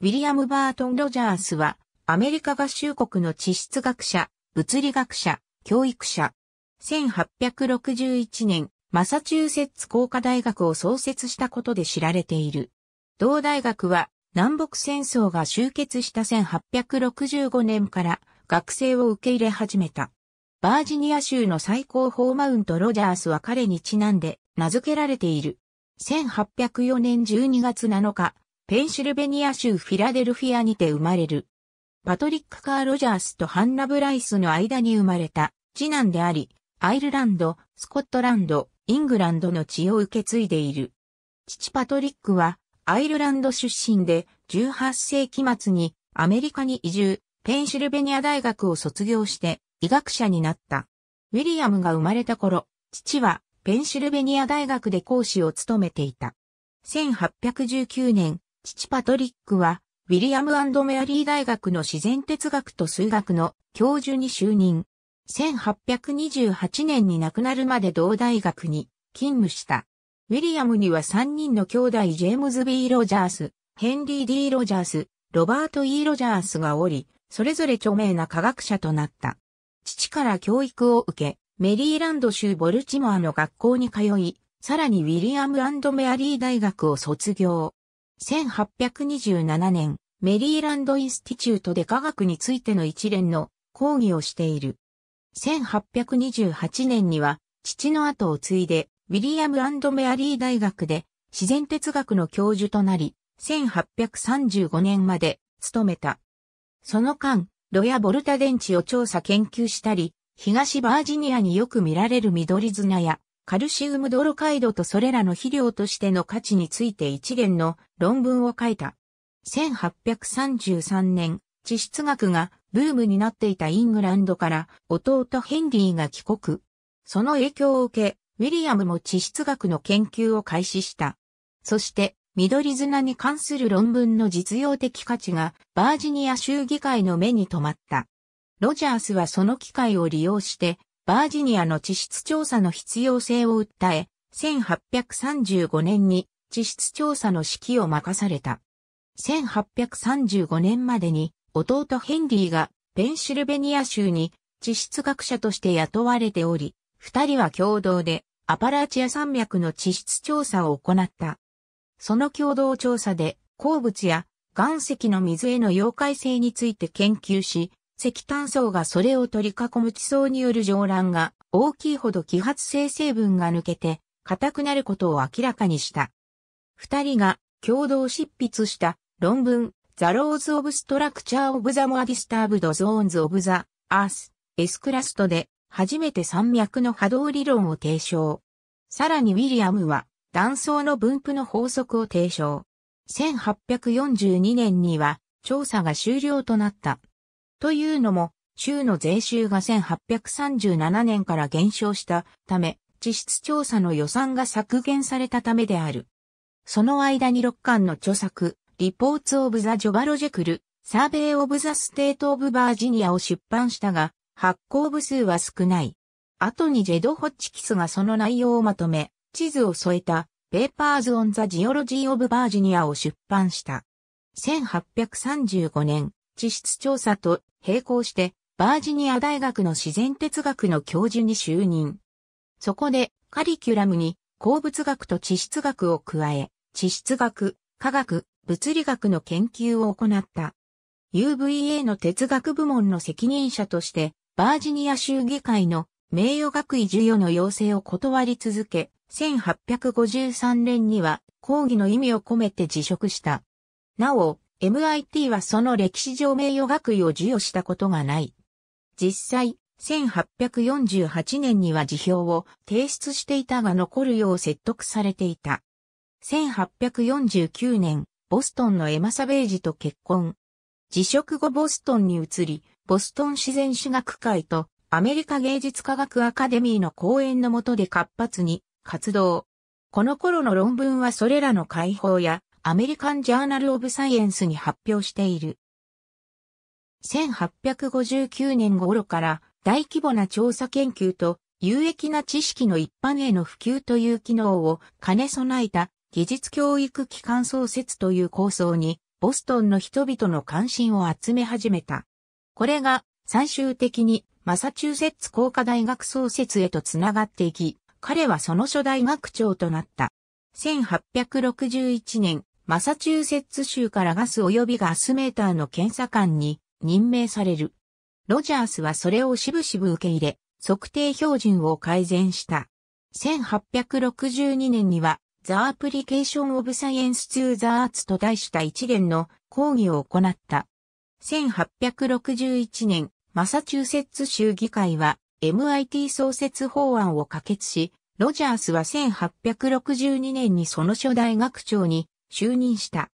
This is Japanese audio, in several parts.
ウィリアム・バートン・ロジャースは、アメリカ合衆国の地質学者、物理学者、教育者。1861年、マサチューセッツ工科大学を創設したことで知られている。同大学は、南北戦争が終結した1865年から学生を受け入れ始めた。バージニア州の最高峰マウント・ロジャースは彼にちなんで名付けられている。1804年12月7日、ペンシルベニア州フィラデルフィアにて生まれる。パトリック・カー・ロジャースとハンナ・ブライスの間に生まれた次男であり、アイルランド、スコットランド、イングランドの血を受け継いでいる。父パトリックはアイルランド出身で18世紀末にアメリカに移住、ペンシルベニア大学を卒業して医学者になった。ウィリアムが生まれた頃、父はペンシルベニア大学で講師を務めていた。1819年、父パトリックは、ウィリアムメアリー大学の自然哲学と数学の教授に就任。1828年に亡くなるまで同大学に勤務した。ウィリアムには3人の兄弟ジェームズ・ B・ ロジャース、ヘンリー・ D・ ロジャース、ロバート・ E・ ロジャースがおり、それぞれ著名な科学者となった。父から教育を受け、メリーランド州ボルチモアの学校に通い、さらにウィリアムメアリー大学を卒業。1827年、メリーランドインスティチュートで科学についての一連の講義をしている。1828年には、父の後を継いで、ウィリアムメアリー大学で自然哲学の教授となり、1835年まで勤めた。その間、ロヤ・ボルタ電池を調査研究したり、東バージニアによく見られる緑砂やカルシウムドロカイドとそれらの肥料としての価値について一元の論文を書いた。1833年、地質学がブームになっていたイングランドから弟ヘンリーが帰国。その影響を受け、ウィリアムも地質学の研究を開始した。そして、緑砂に関する論文の実用的価値がバージニア州議会の目に留まった。ロジャースはその機会を利用してバージニアの地質調査の必要性を訴え、1835年に地質調査の指揮を任された。1835年までに弟ヘンリーがペンシルベニア州に地質学者として雇われており、二人は共同でアパラチア山脈の地質調査を行った。その共同調査で鉱物や岩石の水への溶解性について研究し、石炭層がそれを取り囲む地層による上乱が大きいほど揮発性成分が抜けて硬くなることを明らかにした。二人が共同執筆した論文 The Laws of Structure of the More Disturbed Zones of the Earth S クラストで初めて山脈の波動理論を提唱。さらにウィリアムは断層の分布の法則を提唱。1842年には調査が終了となった。というのも、州の税収が1837年から減少したため、地質調査の予算が削減されたためである。その間に6巻の著作、リポーツ・オブ・ザ・ジョバロジェクル、サーベイ・オブ・ザ・ステート・オブ・バージニアを出版したが、発行部数は少ない。後にジェド・ホッチキスがその内容をまとめ、地図を添えた、ペーパーズ・オン・ザ・ジオロジー・オブ・バージニアを出版した。1835年、地質調査と並行して、バージニア大学の自然哲学の教授に就任。そこで、カリキュラムに、鉱物学と地質学を加え、地質学、科学、物理学の研究を行った。UVA の哲学部門の責任者として、バージニア州議会の名誉学位授与の要請を断り続け、1853年には講義の意味を込めて辞職した。なお、MIT はその歴史上名誉学位を授与したことがない。実際、1848年には辞表を提出していたが残るよう説得されていた。1849年、ボストンのエマ・サベージと結婚。辞職後ボストンに移り、ボストン自然史学会とアメリカ芸術科学アカデミーの講演の下で活発に活動。この頃の論文はそれらの解放やアメリカン・ジャーナル・オブ・サイエンスに発表している。1859年頃から大規模な調査研究と有益な知識の一般への普及という機能を兼ね備えた技術教育機関創設という構想にボストンの人々の関心を集め始めた。これが最終的にマサチューセッツ工科大学創設へとつながっていき、彼はその初代学長となった。1861年、マサチューセッツ州からガス及びガスメーターの検査官に任命される。ロジャースはそれをしぶしぶ受け入れ、測定標準を改善した。1862年には、ザ・アプリケーション・オブ・サイエンス・ツー・ザ・アーツと題した一連の講義を行った。1861年、マサチューセッツ州議会は MIT 創設法案を可決し、ロジャースは1862年にその初代学長に就任した。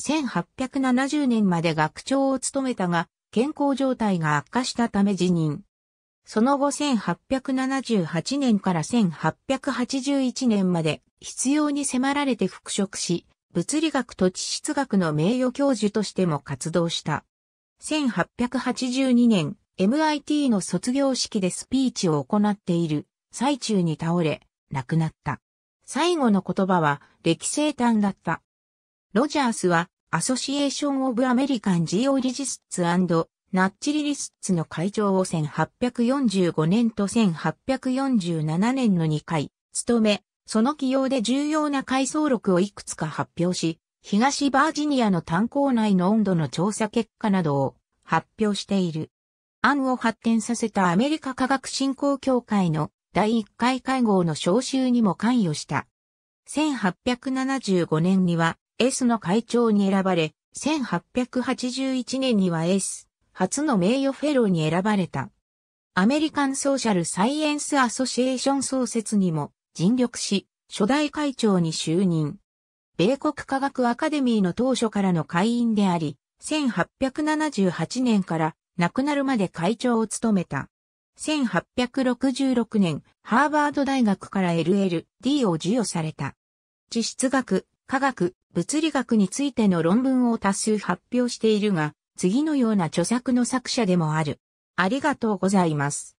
1870年まで学長を務めたが、健康状態が悪化したため辞任。その後1878年から1881年まで必要に迫られて復職し、物理学と地質学の名誉教授としても活動した。1882年、MIT の卒業式でスピーチを行っている最中に倒れ、亡くなった。最後の言葉は、歴生誕だった。ロジャースは、アソシエーション・オブ・アメリカン・ジオリジスツナッチリリスツの会長を1845年と1847年の2回、務め、その起用で重要な回想録をいくつか発表し、東バージニアの炭鉱内の温度の調査結果などを発表している。案を発展させたアメリカ科学振興協会の第1回会合の招集にも関与した。1875年には S の会長に選ばれ、1881年には S 初の名誉フェローに選ばれた。アメリカンソーシャルサイエンスアソシエーション創設にも尽力し、初代会長に就任。米国科学アカデミーの当初からの会員であり、1878年から亡くなるまで会長を務めた。1866年、ハーバード大学から LLD を授与された。地質学、科学、物理学についての論文を多数発表しているが、次のような著作の作者でもある。ありがとうございます。